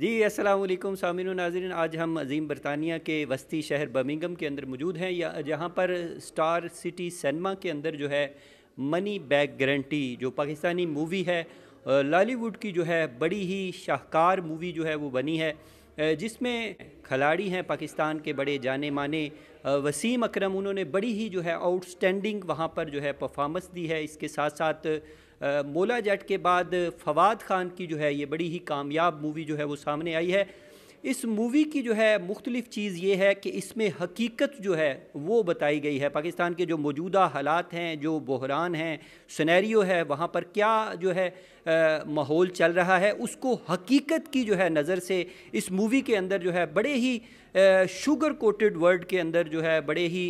जी असलम सामिन नाजरन आज हम अजीम बरतानिया के वस्ती शहर बर्मिंगम के अंदर मौजूद हैं या जहाँ पर स्टार सिटी सिनेमा के अंदर जो है मनी बैग गारंटी जो पाकिस्तानी मूवी है लॉलीवुड की जो है बड़ी ही शाहकार मूवी जो है वो बनी है जिसमें खिलाड़ी हैं पाकिस्तान के बड़े जाने माने वसीम अकरम उन्होंने बड़ी ही जो है आउटस्टैंडिंग वहाँ पर जो है परफॉर्मेंस दी है इसके साथ साथ मोला जट के बाद फवाद ख़ान की जो है ये बड़ी ही कामयाब मूवी जो है वो सामने आई है इस मूवी की जो है मुख्तलिफ़ चीज़ ये है कि इसमें हकीकत जो है वो बताई गई है पाकिस्तान के जो मौजूदा हालात हैं जो बहरान हैं सनेरियो है वहाँ पर क्या जो है माहौल चल रहा है उसको हकीकत की जो है नज़र से इस मूवी के अंदर जो है बड़े ही शुगर कोटेड वर्ड के अंदर जो है बड़े ही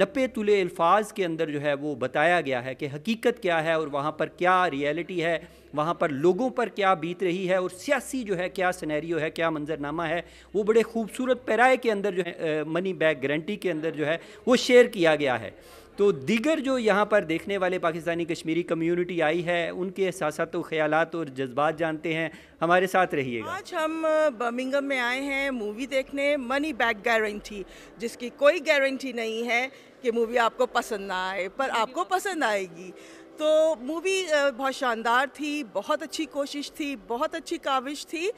नपे तुले अल्फाज के अंदर जो है वो बताया गया है कि हकीकत क्या है और वहाँ पर क्या रियलिटी है वहाँ पर लोगों पर क्या बीत रही है और सियासी जो है क्या सिनेरियो है क्या मंजरनामा है वो बड़े खूबसूरत पैराए के अंदर जो है मनी बैग गारंटी के अंदर जो है वो शेयर किया गया है तो दीगर जो यहाँ पर देखने वाले पाकिस्तानी कश्मीरी कम्युनिटी आई है उनके एहसास तो ख्याल और जज्बात जानते हैं हमारे साथ रहिएगा आज हम बर्मिंगम में आए हैं मूवी देखने मनी बैक गारंटी जिसकी कोई गारंटी नहीं है कि मूवी आपको पसंद ना आए पर आपको पसंद आएगी तो मूवी बहुत शानदार थी बहुत अच्छी कोशिश थी बहुत अच्छी काविश थी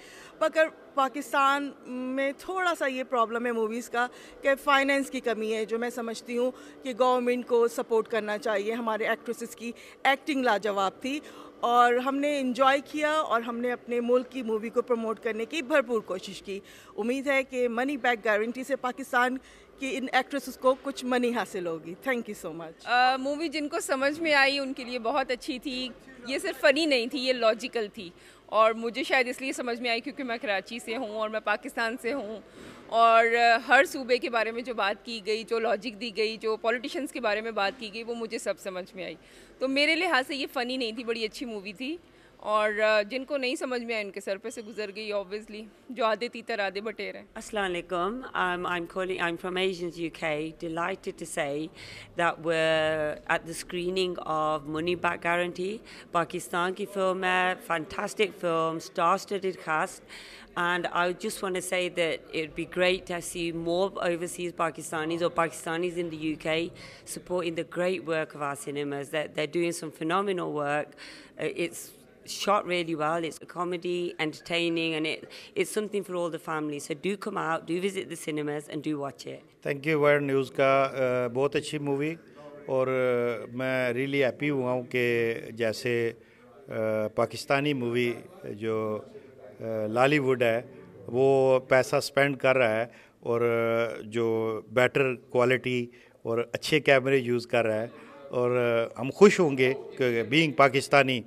मगर पाकिस्तान में थोड़ा सा ये प्रॉब्लम है मूवीज़ का कि फाइनेंस की कमी है जो मैं समझती हूँ कि गवर्नमेंट को सपोर्ट करना चाहिए हमारे एक्ट्रेसेस की एक्टिंग लाजवाब थी और हमने इन्जॉय किया और हमने अपने मुल्क की मूवी को प्रमोट करने की भरपूर कोशिश की उम्मीद है कि मनी बैक गारंटी से पाकिस्तान कि इन एक्ट्रेसेस को कुछ मनी हासिल होगी thank you so much movie जिनको समझ में आई उनके लिए बहुत अच्छी थी ये सिर्फ फ़नी नहीं थी ये लॉजिकल थी और मुझे शायद इसलिए समझ में आई क्योंकि मैं कराची से हूँ और मैं पाकिस्तान से हूँ और हर सूबे के बारे में जो बात की गई जो लॉजिक दी गई जो पॉलिटिशियंस के बारे में बात की गई वो मुझे सब समझ में आई तो मेरे लिहाज से ये फ़नी नहीं थी बड़ी अच्छी मूवी थी और जिनको नहीं समझ में आया उनके सर पे से गुजर गई obviously alaikum. Um, I'm calling. I'm from Asians UK. Delighted to say that we're at the screening of Money Back Guarantee, Pakistani film fantastic film, star-studded cast. And I just want to say that it'd be great to see more overseas Pakistanis or Pakistanis in the UK supporting the great work of our cinemas. That they're, they're doing some phenomenal work. Uh, it's shot really well. It's a comedy, entertaining, and it, it's something for all the family. So do come out, do visit the cinemas, and do watch it. Thank you, Wire News का बहुत अच्छी movie और मैं really happy हुआ हूँ कि जैसे Pakistani movie जो लालीवुड है वो पैसा स्पेंड कर रहा है और जो बेटर क्वालिटी और अच्छे कैमरे यूज़ कर रहा है और हम खुश होंगे बीइंग पाकिस्तानी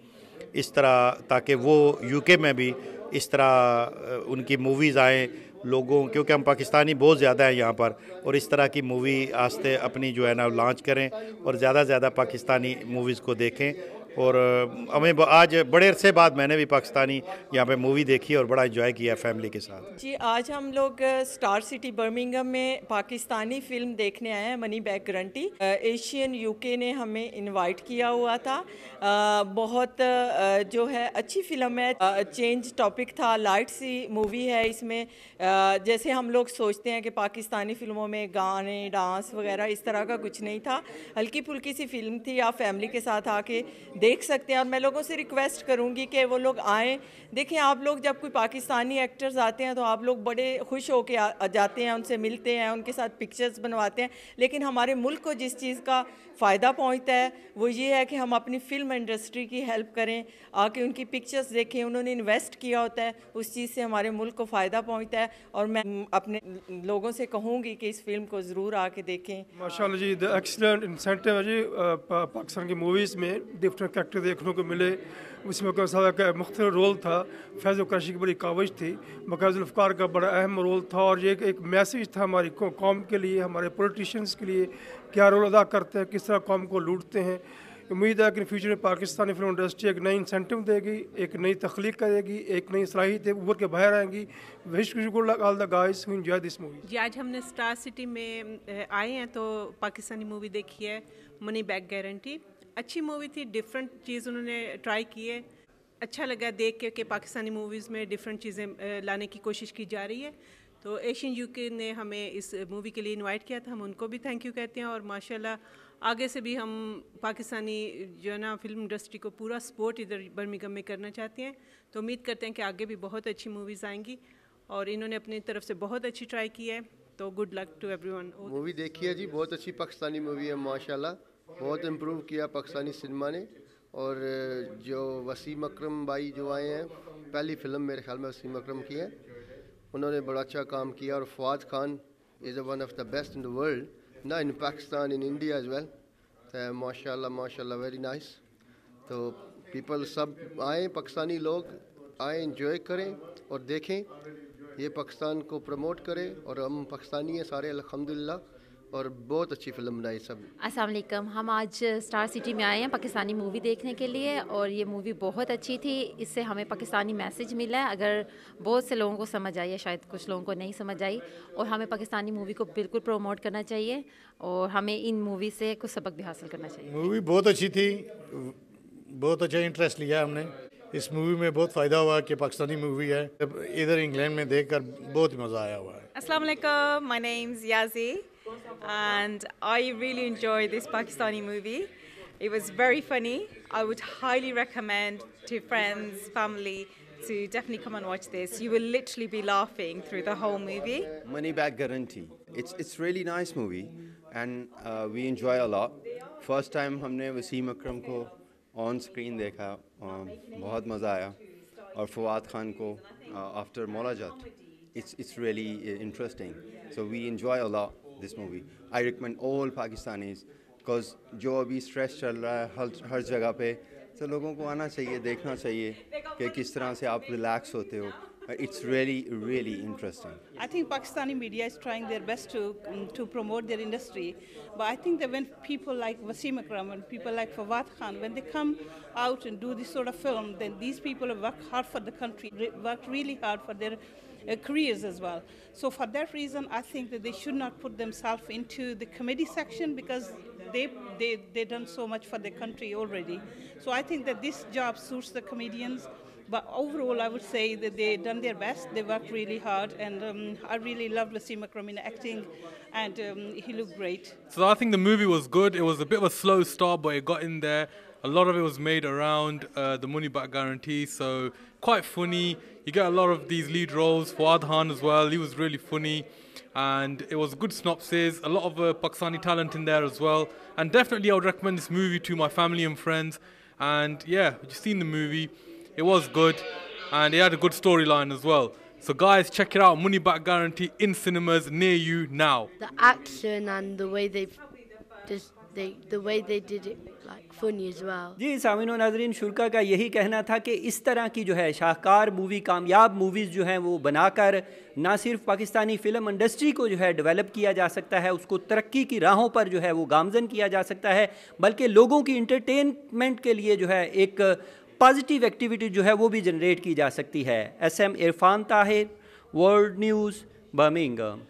इस तरह ताकि वो यूके में भी इस तरह उनकी मूवीज़ आएँ लोगों क्योंकि हम पाकिस्तानी बहुत ज़्यादा हैं यहाँ पर और इस तरह की मूवी आस्ते अपनी जो है ना लॉन्च करें और ज़्यादा से ज़्यादा पाकिस्तानी मूवीज़ को देखें और हमें आज बड़े अरसे बाद मैंने भी पाकिस्तानी यहाँ पे मूवी देखी और बड़ा इंजॉय किया फैमिली के साथ जी आज हम लोग स्टार सिटी बर्मिंगम में पाकिस्तानी फिल्म देखने आए हैं money back guarantee Asian UK ने हमें इनवाइट किया हुआ था बहुत जो है अच्छी फिल्म है चेंज टॉपिक था लाइट सी मूवी है इसमें जैसे हम लोग सोचते हैं कि पाकिस्तानी फिल्मों में गाने डांस वगैरह इस तरह का कुछ नहीं था हल्की फुल्की सी फिल्म थी आप फैमिली के साथ आके देख देख सकते हैं और मैं लोगों से रिक्वेस्ट करूंगी कि वो लोग आएँ देखें आप लोग जब कोई पाकिस्तानी एक्टर्स आते हैं तो आप लोग बड़े खुश होकर जाते हैं उनसे मिलते हैं उनके साथ पिक्चर्स बनवाते हैं लेकिन हमारे मुल्क को जिस चीज़ का फ़ायदा पहुँचता है वो ये है कि हम अपनी फ़िल्म इंडस्ट्री की हेल्प करें आके उनकी पिक्चर्स देखें उन्होंने इन्वेस्ट किया होता है उस चीज़ से हमारे मुल्क को फ़ायदा पहुँचता है और मैं अपने लोगों से कहूँगी कि इस फिल्म को ज़रूर आके देखें माशा जी दिन जी पाकिस्तान की मूवीज़ में डिफरेंट करेक्टर देखने को मिले उसमें कौसाला का मुख्त रोल था फैज़ करशी की बड़ी काविश थी मकाजुल्फ़ार का बड़ा अहम रोल था और ये एक मैसेज था हमारी कौम के लिए हमारे पोलिटिशन्स के लिए क्या रोल अदा करते हैं किस तरह कौम को लूटते हैं उम्मीद है कि फ्यूचर में पाकिस्तानी फिल्म इंडस्ट्री एक नई इंसेंटिव देगी एक नई तख्लीक करेगी एक नई सलाहित उभर के बाहर आएंगी wish all the guys who enjoy this movie जी आज हमने स्टार सिटी में आए हैं तो पाकिस्तानी मूवी देखी है मनी बैक गारंटी अच्छी मूवी थी डिफरेंट चीज़ उन्होंने ट्राई की है अच्छा लगा देख के कि पाकिस्तानी मूवीज़ में डिफरेंट चीज़ें लाने की कोशिश की जा रही है तो एशियन यूके ने हमें इस मूवी के लिए इनवाइट किया था हम उनको भी थैंक यू कहते हैं और माशाल्लाह आगे से भी हम पाकिस्तानी जो है ना फिल्म इंडस्ट्री को पूरा सपोर्ट इधर बर्मिंगम में करना चाहते हैं तो उम्मीद करते हैं कि आगे भी बहुत अच्छी मूवीज़ आएंगी और इन्होंने अपनी तरफ से बहुत अच्छी ट्राई की है तो good luck to one movie देखी है जी बहुत अच्छी पाकिस्तानी मूवी है माशाला बहुत इम्प्रूव किया पाकिस्तानी सिनेमा ने और जो वसीम अकरम भाई जो आए हैं पहली फ़िल्म मेरे ख्याल में वसीम अक्रम की है उन्होंने बड़ा अच्छा काम किया और Fawad Khan is one of the best in the world ना in Pakistan in India as well तो माशा माशा वेरी नाइस तो पीपल सब आए पाकिस्तानी लोग आए इन्जॉय करें और देखें ये पाकिस्तान को प्रमोट करें और हम पाकिस्तानी हैं सारे अलहमदिल्ला और बहुत अच्छी फिल्म बनाई सब वालेकुम हम आज स्टार सिटी में आए हैं पाकिस्तानी मूवी देखने के लिए और ये मूवी बहुत अच्छी थी इससे हमें पाकिस्तानी मैसेज मिला अगर बहुत से लोगों को समझ आई है शायद कुछ लोगों को नहीं समझ आई और हमें पाकिस्तानी मूवी को बिल्कुल प्रमोट करना चाहिए और हमें इन मूवी से कुछ सबक भी हासिल करना चाहिए मूवी बहुत अच्छी थी बहुत अच्छा इंटरेस्ट लिया हमने इस मूवी में बहुत फ़ायदा हुआ कि पाकिस्तानी मूवी है इधर इंग्लैंड में देखकर बहुत मज़ा आया हुआ है असलम माई नेम्स याजी and I really enjoyed this Pakistani movie. It was very funny. I would highly recommend to friends, family, to definitely come and watch this. You will literally be laughing through the whole movie. Money back guarantee. It's it's really nice movie, and uh, we enjoy a lot. First time हमने वसीम अकरम को on screen देखा um, बहुत मज़ा आया और फवाद खान को uh, after मौलाजात It's it's really uh, interesting. So we enjoy a lot this movie. I recommend all Pakistanis because जो अभी stress चल रहा है हर हर जगह पे तो लोगों को आना चाहिए देखना चाहिए कि किस तरह से आप relax होते हो it's really, really interesting. I think Pakistani media is trying their best to um, to promote their industry, but I think that when people like Wasim Akram and people like Fawad Khan, when they come out and do this sort of film, then these people work hard for the country, work really hard for their uh, careers as well. So for that reason, I think that they should not put themselves into the committee section because they they they done so much for the country already. So I think that this job suits the comedians. But overall, I would say that they done their best. They worked really hard, and um, I really loved Wasim Akram acting, and um, he looked great. So I think the movie was good. It was a bit of a slow start, but it got in there. A lot of it was made around uh, the money back guarantee, so quite funny. You get a lot of these lead roles. for Adhan as well, he was really funny. And it was good synopsis, a lot of uh, Pakistani talent in there as well. And definitely, I would recommend this movie to my family and friends. And yeah, you've seen the movie, it was good, and it had a good storyline as well. So guys, check it out. Money back guarantee in cinemas near you now. The action and the way they just they the way they did it like funny as well. जी सामिन नाजरीन शुरा का यही कहना था कि इस तरह की जो है शाहकार मूवी कामयाब मूवीज़ जो हैं वो बनाकर ना सिर्फ पाकिस्तानी फ़िल्म इंडस्ट्री को जो है डेवलप किया जा सकता है उसको तरक्की की राहों पर जो है वो गामजन किया जा सकता है बल्कि लोगों की इंटरटेनमेंट के लिए जो है एक पॉजिटिव एक्टिविटी जो है वो भी जनरेट की जा सकती है S M Irfan Tahir world news Birmingham